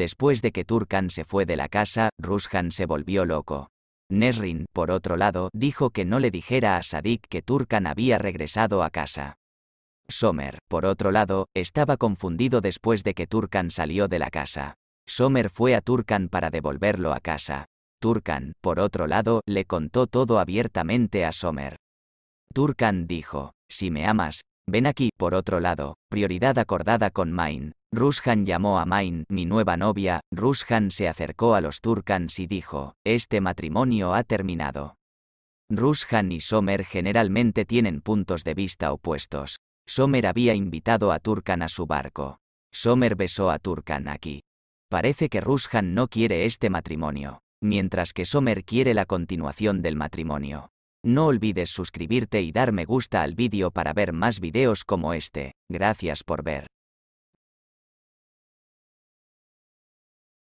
Después de que Turkan se fue de la casa, Rushan se volvió loco. Nesrin, por otro lado, dijo que no le dijera a Sadik que Turkan había regresado a casa. Somer, por otro lado, estaba confundido después de que Turkan salió de la casa. Somer fue a Turkan para devolverlo a casa. Turkan, por otro lado, le contó todo abiertamente a Somer. Turkan dijo, si me amas, Ven aquí, por otro lado, prioridad acordada con Main. Rushan llamó a Main, mi nueva novia, Rushan se acercó a los Turkans y dijo, este matrimonio ha terminado. Rushan y Somer generalmente tienen puntos de vista opuestos. Somer había invitado a Turkan a su barco. Somer besó a Turkan aquí. Parece que Rushan no quiere este matrimonio, mientras que Somer quiere la continuación del matrimonio. No olvides suscribirte y dar me gusta al vídeo para ver más vídeos como este. Gracias por ver.